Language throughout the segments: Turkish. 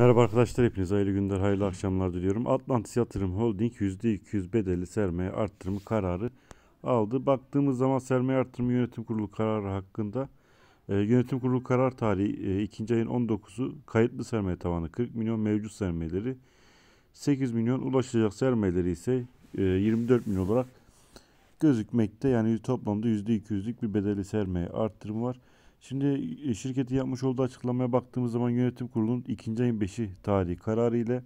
Merhaba arkadaşlar hepiniz hayırlı günler, hayırlı akşamlar diliyorum. Atlantis Yatırım Holding %200 bedeli sermaye arttırımı kararı aldı. Baktığımız zaman sermaye arttırımı yönetim kurulu kararı hakkında e, yönetim kurulu karar tarihi e, 2. ayın 19'u kayıtlı sermaye tavanı 40 milyon mevcut sermayeleri 8 milyon ulaşacak sermayeleri ise e, 24 milyon olarak gözükmekte. Yani toplamda %200'lük bir bedeli sermaye arttırımı var. Şimdi e, şirketi yapmış olduğu açıklamaya baktığımız zaman yönetim kurulunun 2. ayın 5'i tarihi kararı ile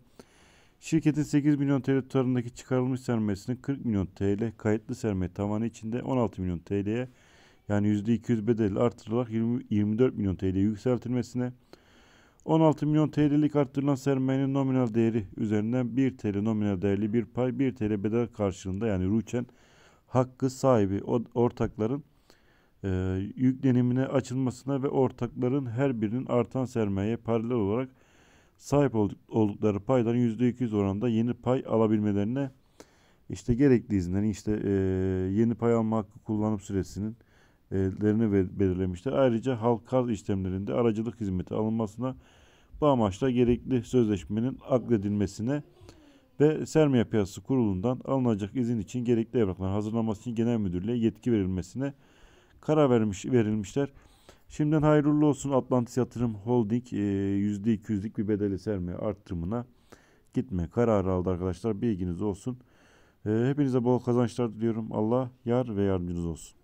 şirketin 8 milyon TL tutarındaki çıkarılmış sermayesinin 40 milyon TL kayıtlı sermaye tavanı içinde 16 milyon TL'ye yani %200 bedeli artırılarak 20, 24 milyon TL yükseltilmesine 16 milyon TL'lik arttırılan sermayenin nominal değeri üzerinden 1 TL nominal değerli bir pay 1 TL bedel karşılığında yani ruçen hakkı sahibi ortakların e, ee, yüklenimine açılmasına ve ortakların her birinin artan sermayeye paralel olarak sahip oldukları payların %200 oranında yeni pay alabilmelerine işte gerekli izinlerin işte e, yeni pay alma hakkı kullanım süresinin e, lerini belirlemiştir. Ayrıca halk işlemlerinde aracılık hizmeti alınmasına bu amaçla gerekli sözleşmenin akledilmesine ve sermaye piyasası kurulundan alınacak izin için gerekli evrakların hazırlanması için genel müdürlüğe yetki verilmesine karar vermiş, verilmişler. Şimdiden hayırlı olsun Atlantis Yatırım Holding e, %200'lik bir bedeli sermaye arttırımına gitme kararı aldı arkadaşlar. Bilginiz olsun. E, hepinize bol kazançlar diliyorum. Allah yar ve yardımcınız olsun.